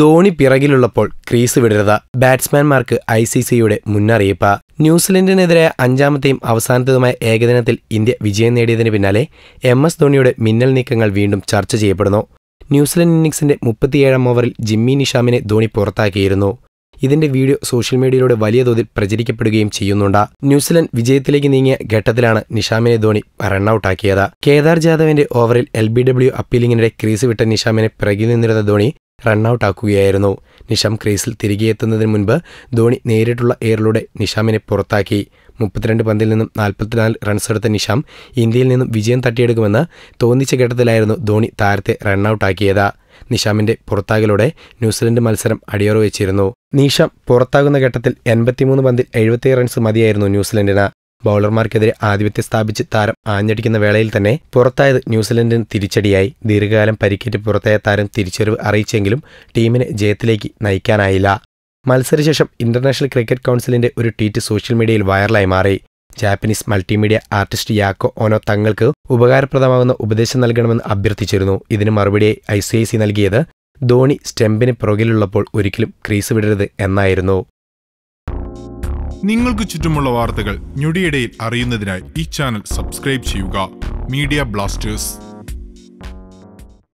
Dhoni പിറകിലുള്ളപ്പോൾ crease വിടരുത് ബാറ്റ്സ്മാൻമാർക്ക് I C സിയുടെ മുന്നറിയിപ്പ് ന്യൂസിലൻഡിനെതിരെ അഞ്ചാമത്തെയും അവസാനത്തേതുമായ ഏകദിനത്തിൽ ഇന്ത്യ വിജയം നേടിയതിന് പിന്നാലെ എം എസ് ധോണിയുടെ മിന്നൽ നീക്കങ്ങൾ വീണ്ടും ചർച്ച ചെയ്യപ്പെടുന്നു ന്യൂസിലൻഡ് ഇന്നിംഗ്സിന്റെ മുപ്പത്തിയേഴാം ഓവറിൽ ജിമ്മി നിഷാമിനെ ധോണി പുറത്താക്കിയിരുന്നു ഇതിന്റെ വീഡിയോ സോഷ്യൽ മീഡിയയിലൂടെ വലിയ തോതിൽ പ്രചരിക്കപ്പെടുകയും ചെയ്യുന്നുണ്ട് ന്യൂസിലൻഡ് വിജയത്തിലേക്ക് നീങ്ങിയ ഘട്ടത്തിലാണ് നിഷാമിനെ ധോണി റണ്ണൌട്ടാക്കിയത് കേദാർ ജാദവിന്റെ ഓവറിൽ എൽ ബി ഡബ്ല്യു അപ്പീലിംഗിനിടെ ക്രീസ് വിട്ട നിഷാമിനെ പിറകിൽ നിന്നിരുന്ന ധോണി റണ്ണൌട്ടാക്കുകയായിരുന്നു നിഷാം ക്രീസിൽ തിരികെ എത്തുന്നതിന് മുൻപ് ധോണി നേരിട്ടുള്ള എയറിലൂടെ നിഷാമിനെ പുറത്താക്കി മുപ്പത്തിരണ്ട് പന്തിൽ നിന്നും നാൽപ്പത്തിനാല് റൺസ് എടുത്ത നിഷാം ഇന്ത്യയിൽ നിന്നും വിജയം തട്ടിയെടുക്കുമെന്ന് തോന്നിച്ച ഘട്ടത്തിലായിരുന്നു ധോണി താരത്തെ റണ്ണൌട്ടാക്കിയത് നിഷാമിന്റെ പുറത്താകലോടെ ന്യൂസിലൻഡ് മത്സരം അടിയറു വെച്ചിരുന്നു നീഷാം പുറത്താകുന്ന ഘട്ടത്തിൽ എൺപത്തിമൂന്ന് പന്തിൽ എഴുപത്തി റൺസ് മതിയായിരുന്നു ന്യൂസിലൻഡിന് ബൗളർമാർക്കെതിരെ ആധിപത്യം സ്ഥാപിച്ച് താരം ആഞ്ഞടിക്കുന്ന വേളയിൽ തന്നെ പുറത്തായത് ന്യൂസിലൻഡിന് തിരിച്ചടിയായി ദീർഘകാലം പരിക്കേറ്റ് പുറത്തായ താരം തിരിച്ചറിവ് അറിയിച്ചെങ്കിലും ടീമിനെ ജയത്തിലേക്ക് നയിക്കാനായില്ല മത്സരശേഷം ഇന്റർനാഷണൽ ക്രിക്കറ്റ് കൗൺസിലിന്റെ ഒരു ട്വീറ്റ് സോഷ്യൽ മീഡിയയിൽ വൈറലായി മാറി ജാപ്പനീസ് മൾട്ടിമീഡിയ ആർട്ടിസ്റ്റ് യാക്കോ ഓനോ തങ്ങൾക്ക് ഉപകാരപ്രദമാകുന്ന ഉപദേശം നൽകണമെന്ന് അഭ്യർത്ഥിച്ചിരുന്നു ഇതിന് മറുപടിയായി ഐ സി ഐ സി നൽകിയത് ധോണി സ്റ്റെമ്പിന് പുറകിലുള്ളപ്പോൾ ഒരിക്കലും ക്രീസ് വിടരുത് എന്നായിരുന്നു നിങ്ങൾക്ക് ചുറ്റുമുള്ള വാർത്തകൾ ഞൊടിയിടയിൽ അറിയുന്നതിനായി ഈ ചാനൽ സബ്സ്ക്രൈബ് ചെയ്യുക മീഡിയ ബ്ലാസ്റ്റേഴ്സ്